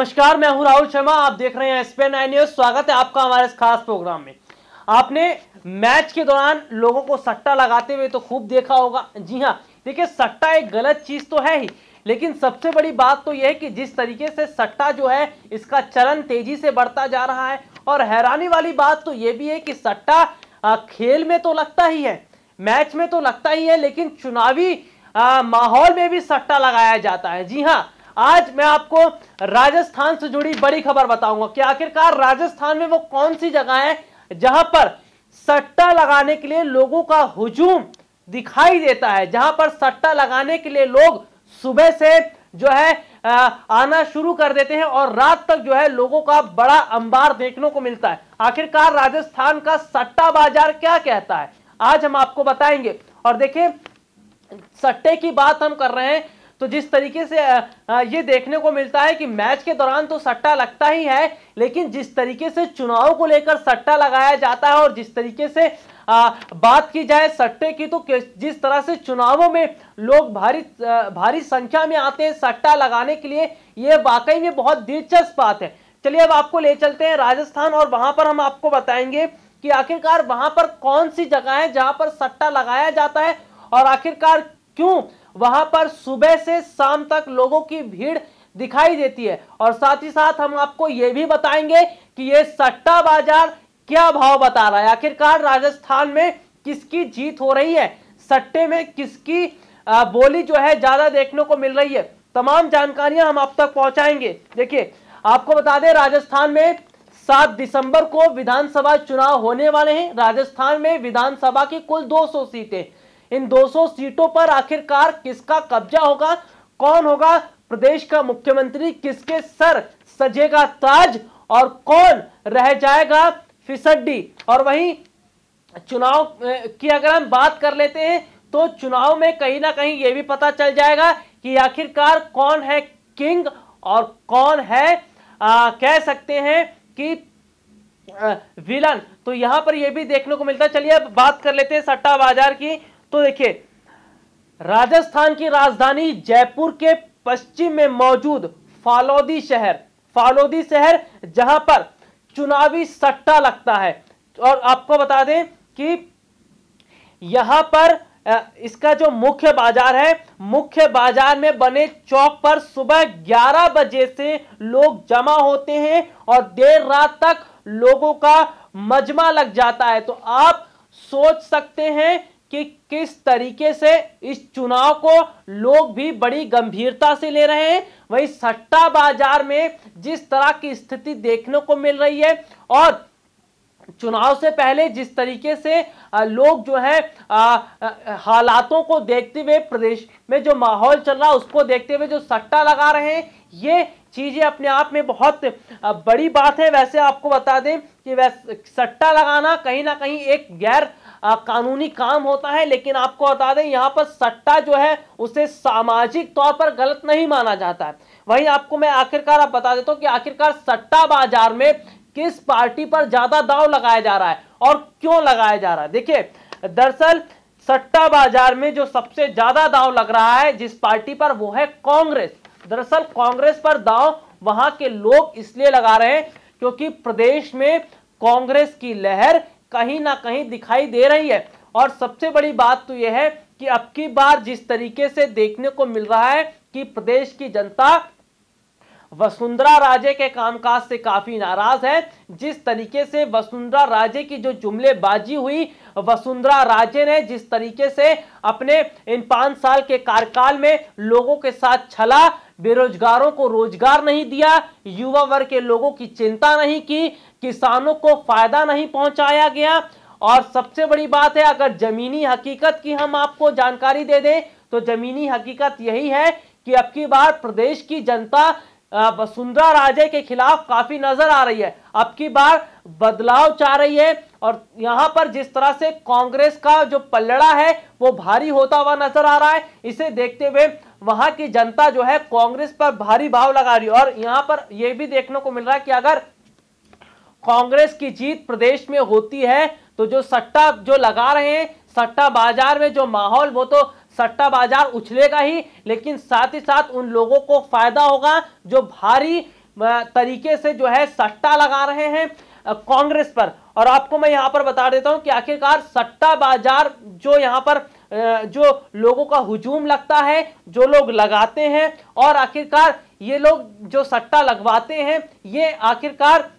नमस्कार मैं हूं राहुल शर्मा आप देख रहे हैं एसपी नाइन न्यूज स्वागत है आपका हमारे इस खास प्रोग्राम में आपने मैच के दौरान लोगों को सट्टा लगाते हुए तो खूब देखा होगा जी हाँ देखिए सट्टा एक गलत चीज तो है ही लेकिन सबसे बड़ी बात तो यह है कि जिस तरीके से सट्टा जो है इसका चलन तेजी से बढ़ता जा रहा है और हैरानी वाली बात तो यह भी है कि सट्टा खेल में तो लगता ही है मैच में तो लगता ही है लेकिन चुनावी माहौल में भी सट्टा लगाया जाता है जी हाँ आज मैं आपको राजस्थान से जुड़ी बड़ी खबर बताऊंगा कि आखिरकार राजस्थान में वो कौन सी जगह है जहां पर सट्टा लगाने के लिए लोगों का हुजूम दिखाई देता है जहां पर सट्टा लगाने के लिए लोग सुबह से जो है आना शुरू कर देते हैं और रात तक जो है लोगों का बड़ा अंबार देखने को मिलता है आखिरकार राजस्थान का सट्टा बाजार क्या कहता है आज हम आपको बताएंगे और देखिए सट्टे की बात हम कर रहे हैं तो जिस तरीके से ये देखने को मिलता है कि मैच के दौरान तो सट्टा लगता ही है लेकिन जिस तरीके से चुनाव को लेकर सट्टा लगाया जाता है और जिस तरीके से बात की जाए सट्टे की तो जिस तरह से चुनावों में लोग भारी भारी संख्या में आते हैं सट्टा लगाने के लिए ये वाकई में बहुत दिलचस्प बात है चलिए अब आपको ले चलते हैं राजस्थान और वहां पर हम आपको बताएंगे कि आखिरकार वहां पर कौन सी जगह है जहां पर सट्टा लगाया जाता है और आखिरकार क्यों वहां पर सुबह से शाम तक लोगों की भीड़ दिखाई देती है और साथ ही साथ हम आपको ये भी बताएंगे कि ये सट्टा बाजार क्या भाव बता रहा है आखिरकार राजस्थान में किसकी जीत हो रही है सट्टे में किसकी बोली जो है ज्यादा देखने को मिल रही है तमाम जानकारियां हम आप तक पहुंचाएंगे देखिए आपको बता दें राजस्थान में सात दिसंबर को विधानसभा चुनाव होने वाले हैं राजस्थान में विधानसभा की कुल 200 सीटें इन 200 सीटों पर आखिरकार किसका कब्जा होगा कौन होगा प्रदेश का मुख्यमंत्री किसके सर सजेगा ताज और कौन रह जाएगा फिसड्डी और वहीं चुनाव की अगर हम बात कर लेते हैं तो चुनाव में कहीं ना कहीं यह भी पता चल जाएगा कि आखिरकार कौन है किंग और कौन है आ, कह सकते हैं कि विलन तो यहां पर यह भी देखने को मिलता है चलिए अब बात कर लेते हैं सट्टा बाजार की तो देखिए राजस्थान की राजधानी जयपुर के पश्चिम में मौजूद फालोदी शहर फालोदी शहर जहां पर चुनावी सट्टा लगता है और आपको बता दें कि यहां पर इसका जो मुख्य बाजार है मुख्य बाजार में बने चौक पर सुबह 11 बजे से लोग जमा होते हैं और देर रात तक लोगों का मजमा लग जाता है तो आप सोच सकते हैं कि किस तरीके से इस चुनाव को लोग भी बड़ी गंभीरता से ले रहे हैं वही सट्टा बाजार में जिस तरह की स्थिति देखने को मिल रही है और चुनाव से पहले जिस तरीके से लोग जो है हालातों को देखते हुए प्रदेश में जो माहौल चल रहा है उसको देखते हुए जो सट्टा लगा रहे हैं ये चीज़ें अपने आप में बहुत बड़ी बात है वैसे आपको बता दें कि वैसे सट्टा लगाना कहीं ना कहीं एक गैर आ, कानूनी काम होता है लेकिन आपको बता दें यहाँ पर सट्टा जो है उसे सामाजिक तौर पर गलत नहीं माना जाता है वहीं आपको मैं आखिरकार आप बता देता हूँ कि आखिरकार सट्टा बाजार में किस पार्टी पर ज़्यादा दाव लगाया जा रहा है और क्यों लगाया जा रहा है देखिए दरअसल सट्टा बाजार में जो सबसे ज़्यादा दाव लग रहा है जिस पार्टी पर वो है कांग्रेस दरअसल कांग्रेस पर दाव वहां के लोग इसलिए लगा रहे हैं क्योंकि प्रदेश में कांग्रेस की लहर कहीं ना कहीं दिखाई दे रही है और सबसे बड़ी बात तो यह है कि अब की बार जिस तरीके से देखने को मिल रहा है कि प्रदेश की जनता वसुंधरा राजे के कामकाज से काफी नाराज है जिस तरीके से वसुंधरा राजे की जो जुमलेबाजी हुई वसुंधरा राजे ने जिस तरीके से अपने इन पांच साल के कार्यकाल में लोगों के साथ छला बेरोजगारों को रोजगार नहीं दिया युवा वर्ग के लोगों की चिंता नहीं की किसानों को फायदा नहीं पहुंचाया गया और सबसे बड़ी बात है अगर जमीनी हकीकत की हम आपको जानकारी दे दें तो जमीनी हकीकत यही है कि अब की बार प्रदेश की जनता वसुंधरा राजे के खिलाफ काफी नजर आ रही है अब की बार बदलाव चाह रही है और यहाँ पर जिस तरह से कांग्रेस का जो पलड़ा है वो भारी होता हुआ नजर आ रहा है इसे देखते हुए वहां की जनता जो है कांग्रेस पर भारी भाव लगा रही है और यहां पर यह भी देखने को मिल रहा है कि अगर कांग्रेस की जीत प्रदेश में होती है तो जो सट्टा जो लगा रहे हैं सट्टा बाजार में जो माहौल वो तो सट्टा बाजार उछलेगा ही लेकिन साथ ही साथ उन लोगों को फायदा होगा जो भारी तरीके से जो है सट्टा लगा रहे हैं कांग्रेस पर और आपको मैं यहां पर बता देता हूं कि आखिरकार सट्टा बाजार जो यहां पर जो लोगों का हुजूम लगता है जो लोग लगाते हैं और आखिरकार ये लोग जो सट्टा लगवाते हैं ये आखिरकार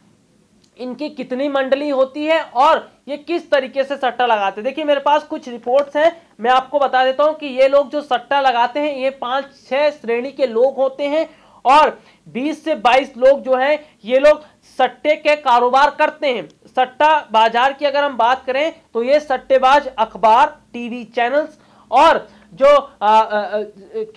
इनकी कितनी मंडली होती है और ये किस तरीके से सट्टा लगाते हैं देखिए मेरे पास कुछ रिपोर्ट्स हैं मैं आपको बता देता हूँ कि ये लोग जो सट्टा लगाते हैं ये पाँच छः श्रेणी के लोग होते हैं और 20 से 22 लोग जो हैं ये लोग सट्टे के कारोबार करते हैं सट्टा बाजार की अगर हम बात करें तो ये सट्टेबाज अखबार टीवी चैनल्स और जो आ, आ, आ,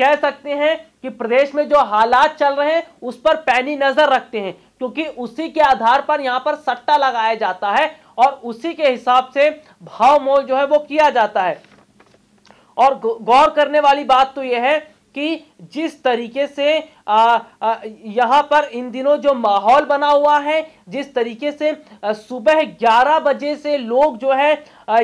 कह सकते हैं कि प्रदेश में जो हालात चल रहे हैं उस पर पैनी नजर रखते हैं क्योंकि उसी के आधार पर यहाँ पर सट्टा लगाया जाता है और उसी के हिसाब से भाव मोल जो है वो किया जाता है और गौर करने वाली बात तो यह है कि जिस तरीके से यहाँ पर इन दिनों जो माहौल बना हुआ है जिस तरीके से सुबह 11 बजे से लोग जो है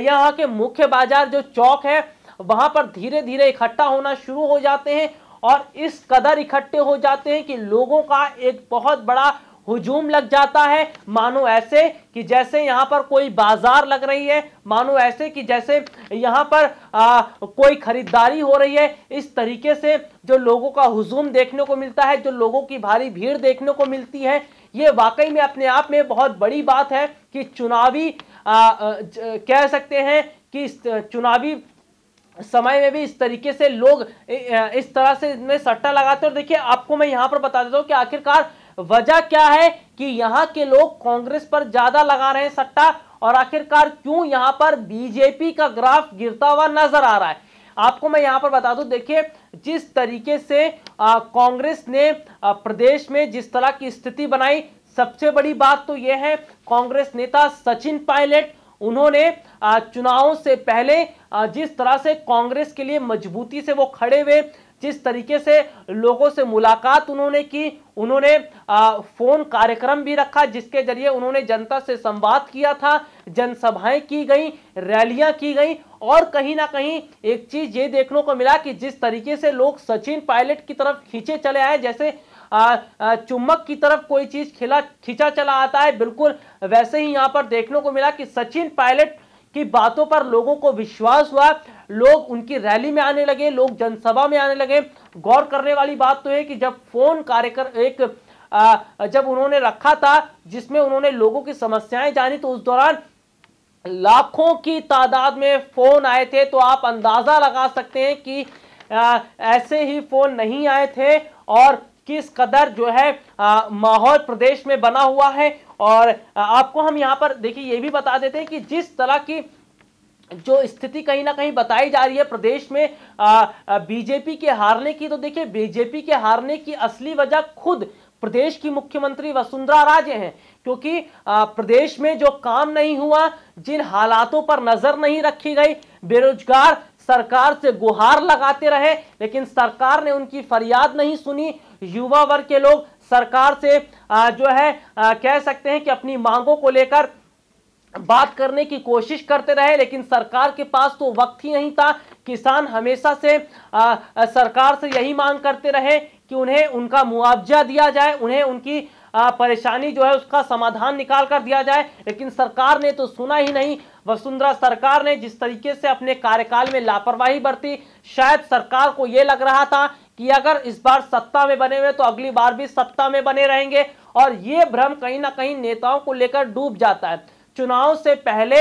यहाँ के मुख्य बाजार जो चौक है वहाँ पर धीरे धीरे इकट्ठा होना शुरू हो जाते हैं और इस कदर इकट्ठे हो जाते हैं कि लोगों का एक बहुत बड़ा हुजूम लग जाता है मानो ऐसे कि जैसे यहाँ पर कोई बाजार लग रही है मानो ऐसे कि जैसे यहाँ पर आ, कोई खरीदारी हो रही है इस तरीके से जो लोगों का हुजूम देखने को मिलता है जो लोगों की भारी भीड़ देखने को मिलती है ये वाकई में अपने आप में बहुत बड़ी बात है कि चुनावी आ, ज, कह सकते हैं कि चुनावी समय में भी इस तरीके से लोग इस तरह से इनमें सट्टा लगाते हैं और देखिए आपको मैं यहाँ पर बता देता हूँ कि आखिरकार वजह क्या है कि यहाँ के लोग कांग्रेस पर ज्यादा लगा रहे हैं सट्टा और आखिरकार क्यों यहाँ पर बीजेपी का ग्राफ गिरता हुआ नजर आ रहा है आपको मैं यहाँ पर बता दू देखिए जिस तरीके से कांग्रेस ने आ, प्रदेश में जिस तरह की स्थिति बनाई सबसे बड़ी बात तो यह है कांग्रेस नेता सचिन पायलट उन्होंने चुनावों से पहले जिस तरह से कांग्रेस के लिए मजबूती से वो खड़े हुए जिस तरीके से लोगों से मुलाकात उन्होंने की उन्होंने फोन कार्यक्रम भी रखा जिसके जरिए उन्होंने जनता से संवाद किया था जनसभाएं की गई रैलियां की गई और कहीं ना कहीं एक चीज ये देखने को मिला कि जिस तरीके से लोग सचिन पायलट की तरफ खींचे चले आए जैसे चुम्बक की तरफ कोई चीज खिला खींचा चला आता है बिल्कुल वैसे ही यहाँ पर देखने को मिला कि सचिन पायलट की बातों पर लोगों को विश्वास हुआ लोग उनकी रैली में आने लगे लोग जनसभा में आने लगे गौर करने वाली बात तो है कि जब फोन कार्यक्रम एक आ, जब उन्होंने रखा था जिसमें उन्होंने लोगों की समस्याएं जानी तो उस दौरान लाखों की तादाद में फोन आए थे तो आप अंदाजा लगा सकते हैं कि आ, ऐसे ही फोन नहीं आए थे और किस कदर जो है माहौल प्रदेश में बना हुआ है और आपको हम यहाँ पर देखिए ये भी बता देते हैं कि जिस तरह की जो स्थिति कहीं ना कहीं बताई जा रही है प्रदेश में आ, आ, बीजेपी के हारने की तो देखिए बीजेपी के हारने की असली वजह खुद प्रदेश की मुख्यमंत्री वसुंधरा राजे हैं क्योंकि आ, प्रदेश में जो काम नहीं हुआ जिन हालातों पर नजर नहीं रखी गई बेरोजगार सरकार से गुहार लगाते रहे लेकिन सरकार ने उनकी फरियाद नहीं सुनी युवा वर्ग के लोग सरकार से जो है कह सकते हैं कि अपनी मांगों को लेकर बात करने की कोशिश करते रहे लेकिन सरकार के पास तो वक्त ही नहीं था किसान हमेशा से आ, सरकार से यही मांग करते रहे कि उन्हें उनका मुआवजा दिया जाए उन्हें उनकी परेशानी जो है उसका समाधान निकाल कर दिया जाए लेकिन सरकार ने तो सुना ही नहीं वसुंधरा सरकार ने जिस तरीके से अपने कार्यकाल में लापरवाही बरती शायद सरकार को ये लग रहा था कि अगर इस बार सत्ता में बने हुए तो अगली बार भी सत्ता में बने रहेंगे और ये भ्रम कहीं ना कहीं नेताओं को लेकर डूब जाता है चुनाव से पहले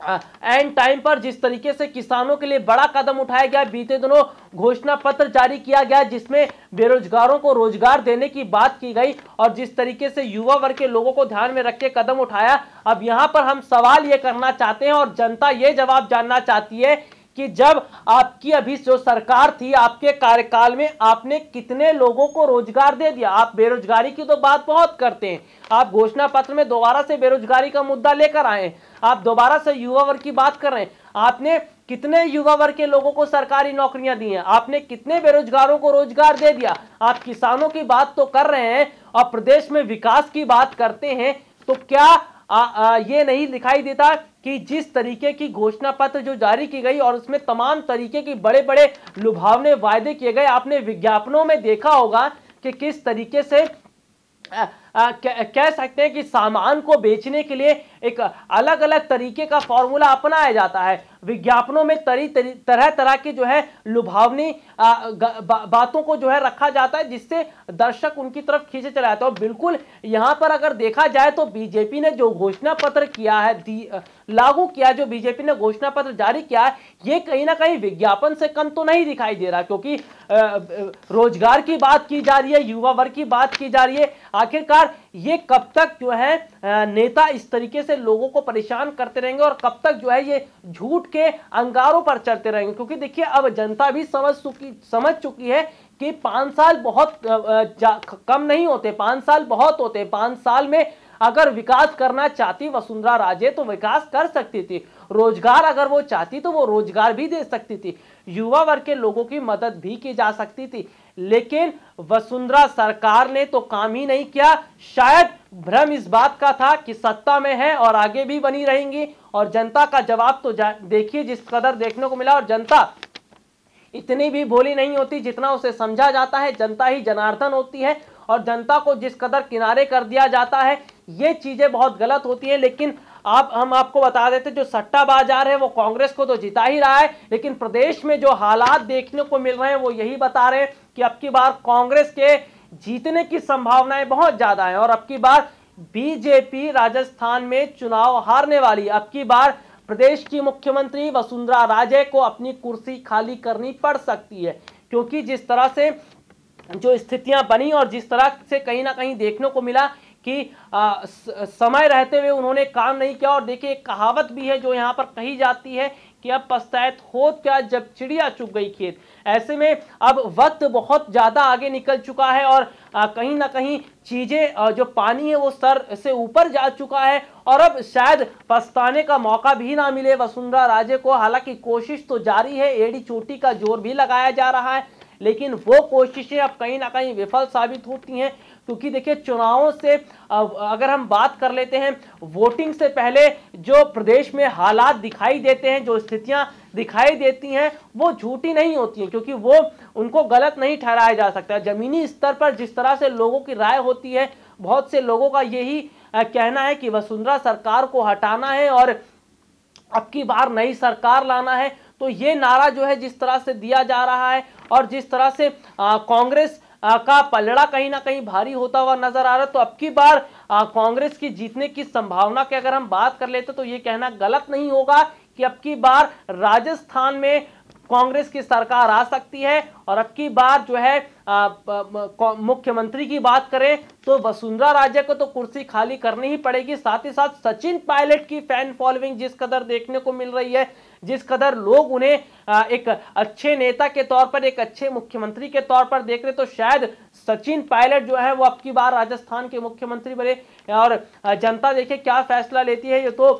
एंड टाइम पर जिस तरीके से किसानों के लिए बड़ा कदम उठाया गया बीते दिनों घोषणा पत्र जारी किया गया जिसमें बेरोजगारों को रोजगार देने की बात की गई और जिस तरीके से युवा वर्ग के लोगों को ध्यान में रख के कदम उठाया अब यहां पर हम सवाल ये करना चाहते हैं और जनता ये जवाब जानना चाहती है कि जब आपकी अभी जो सरकार थी आपके कार्यकाल में आपने कितने लोगों को रोजगार दे दिया आप बेरोजगारी की तो बात बहुत करते हैं आप घोषणा पत्र में दोबारा से बेरोजगारी का मुद्दा लेकर आए आप दोबारा से युवा वर्ग की बात कर रहे हैं आपने कितने युवा वर्ग के लोगों को सरकारी नौकरियां दी हैं आपने कितने बेरोजगारों को रोजगार दे दिया आप किसानों की बात तो कर रहे हैं और प्रदेश में विकास की बात करते हैं तो क्या आ, आ, ये नहीं दिखाई देता कि जिस तरीके की घोषणा पत्र जो जारी की गई और उसमें तमाम तरीके की बड़े बड़े लुभावने वायदे किए गए आपने विज्ञापनों में देखा होगा कि किस तरीके से कह सकते हैं कि सामान को बेचने के लिए एक अलग अलग तरीके का फॉर्मूला अपनाया जाता है विज्ञापनों में तरी, तरी तरह तरह की जो है लुभावनी आ, बा, बातों को जो है रखा जाता है जिससे दर्शक उनकी तरफ खींचे चला जाता है और बिल्कुल यहाँ पर अगर देखा जाए तो बीजेपी ने जो घोषणा पत्र किया है लागू किया जो बीजेपी ने घोषणा पत्र जारी किया है ये कहीं ना कहीं विज्ञापन से कम तो नहीं दिखाई दे रहा क्योंकि रोजगार की बात की जा रही है युवा वर्ग की बात की जा रही है आखिरकार ये कब तक जो है नेता इस तरीके से लोगों को परेशान करते रहेंगे और कब तक जो है ये झूठ के अंगारों पर चढ़ते रहेंगे क्योंकि देखिए अब जनता भी समझ चुकी समझ चुकी है कि पाँच साल बहुत कम नहीं होते पाँच साल बहुत होते हैं पाँच साल में अगर विकास करना चाहती वसुंधरा राजे तो विकास कर सकती थी रोजगार अगर वो चाहती तो वो रोजगार भी दे सकती थी युवा वर्ग के लोगों की मदद भी की जा सकती थी लेकिन वसुंधरा सरकार ने तो काम ही नहीं किया शायद भ्रम इस बात का था कि सत्ता में है और आगे भी बनी रहेंगी और जनता का जवाब तो देखिए जिस कदर देखने को मिला और जनता इतनी भी भोली नहीं होती जितना उसे समझा जाता है जनता ही जनार्दन होती है और जनता को जिस कदर किनारे कर दिया जाता है ये चीज़ें बहुत गलत होती हैं लेकिन आप हम आपको बता देते जो सट्टा बाजार है वो कांग्रेस को तो जिता ही रहा है लेकिन प्रदेश में जो हालात देखने को मिल रहे हैं वो यही बता रहे हैं कि अब की बार कांग्रेस के जीतने की संभावनाएं बहुत ज्यादा है और अब की बार बीजेपी राजस्थान में चुनाव हारने वाली अब की बार प्रदेश की मुख्यमंत्री वसुंधरा राजे को अपनी कुर्सी खाली करनी पड़ सकती है क्योंकि जिस तरह से जो स्थितियां बनी और जिस तरह से कहीं ना कहीं देखने को मिला कि आ, समय रहते हुए उन्होंने काम नहीं किया और देखिए कहावत भी है जो यहाँ पर कही जाती है कि अब पश्चात हो क्या जब चिड़िया चुग गई खेत ऐसे में अब वक्त बहुत ज़्यादा आगे निकल चुका है और आ, कहीं ना कहीं चीज़ें जो पानी है वो सर से ऊपर जा चुका है और अब शायद पछताने का मौका भी ना मिले वसुंधरा राजे को हालांकि कोशिश तो जारी है एडी चोटी का जोर भी लगाया जा रहा है लेकिन वो कोशिशें अब कहीं ना कहीं विफल साबित होती हैं क्योंकि देखिए चुनावों से अगर हम बात कर लेते हैं वोटिंग से पहले जो प्रदेश में हालात दिखाई देते हैं जो स्थितियां दिखाई देती हैं वो झूठी नहीं होती हैं क्योंकि वो उनको गलत नहीं ठहराया जा सकता ज़मीनी स्तर पर जिस तरह से लोगों की राय होती है बहुत से लोगों का यही कहना है कि वसुंधरा सरकार को हटाना है और अब की बार नई सरकार लाना है तो ये नारा जो है जिस तरह से दिया जा रहा है और जिस तरह से कांग्रेस का पलड़ा कहीं ना कहीं भारी होता हुआ नजर आ रहा है तो अब की बार कांग्रेस की जीतने की संभावना की अगर हम बात कर लेते तो ये कहना गलत नहीं होगा कि अब की बार राजस्थान में कांग्रेस की सरकार आ सकती है और अब की बार जो है मुख्यमंत्री की बात करें तो वसुंधरा राजे को तो कुर्सी खाली करनी ही पड़ेगी साथ ही साथ सचिन पायलट की फैन फॉलोइंग जिस कदर देखने को मिल रही है जिस कदर लोग उन्हें एक अच्छे नेता के तौर पर एक अच्छे मुख्यमंत्री के तौर पर देख रहे तो शायद सचिन पायलट जो है वो अब की बार राजस्थान के मुख्यमंत्री बने और जनता देखे क्या फैसला लेती है ये तो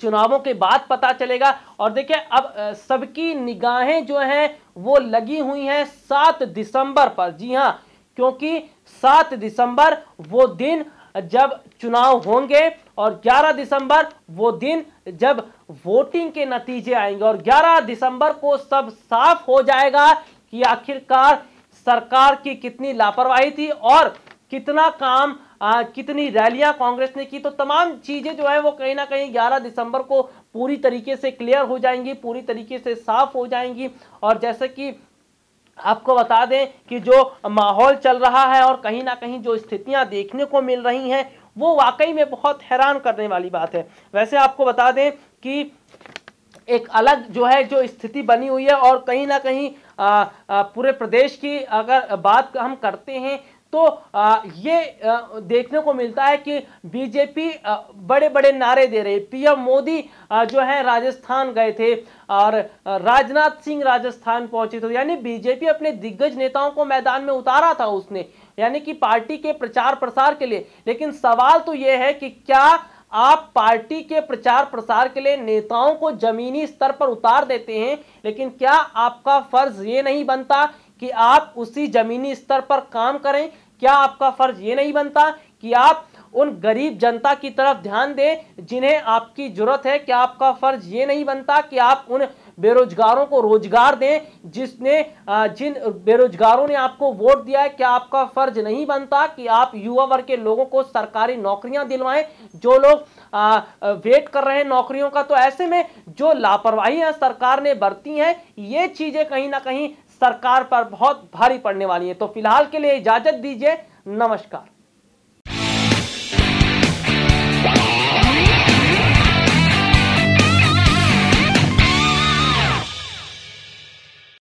चुनावों के बाद पता चलेगा और देखिए अब सबकी निगाहें जो हैं वो लगी हुई हैं सात दिसंबर पर जी हाँ क्योंकि सात दिसंबर वो दिन जब चुनाव होंगे और 11 दिसंबर वो दिन जब वोटिंग के नतीजे आएंगे और 11 दिसंबर को सब साफ हो जाएगा कि आखिरकार सरकार की कितनी लापरवाही थी और कितना काम आ, कितनी रैलियां कांग्रेस ने की तो तमाम चीज़ें जो है वो कहीं ना कहीं 11 दिसंबर को पूरी तरीके से क्लियर हो जाएंगी पूरी तरीके से साफ हो जाएंगी और जैसे कि आपको बता दें कि जो माहौल चल रहा है और कहीं ना कहीं जो स्थितियां देखने को मिल रही हैं वो वाकई में बहुत हैरान करने वाली बात है वैसे आपको बता दें कि एक अलग जो है जो स्थिति बनी हुई है और कहीं ना कहीं आ, आ, पूरे प्रदेश की अगर बात हम करते हैं तो ये देखने को मिलता है कि बीजेपी बड़े बड़े नारे दे रहे पीएम मोदी जो है राजस्थान गए थे और राजनाथ सिंह राजस्थान पहुंचे थे यानी बीजेपी अपने दिग्गज नेताओं को मैदान में उतारा था उसने यानी कि पार्टी के प्रचार प्रसार के लिए लेकिन सवाल तो ये है कि क्या आप पार्टी के प्रचार प्रसार के लिए नेताओं को जमीनी स्तर पर उतार देते हैं लेकिन क्या आपका फर्ज ये नहीं बनता कि आप उसी जमीनी स्तर पर काम करें क्या आपका फर्ज ये नहीं बनता कि आप उन गरीब जनता की तरफ ध्यान दें जिन्हें आपकी जरूरत है क्या आपका फर्ज ये नहीं बनता कि आप उन बेरोजगारों को रोजगार दें जिसने जिन बेरोजगारों ने आपको वोट दिया है क्या आपका फर्ज नहीं बनता कि आप युवा वर्ग के लोगों को सरकारी नौकरियां दिलवाएं जो लोग वेट कर रहे हैं नौकरियों का तो ऐसे में जो लापरवाही सरकार ने बरती है ये चीज़ें कहीं ना कहीं सरकार पर बहुत भारी पड़ने वाली है तो फिलहाल के लिए इजाजत दीजिए नमस्कार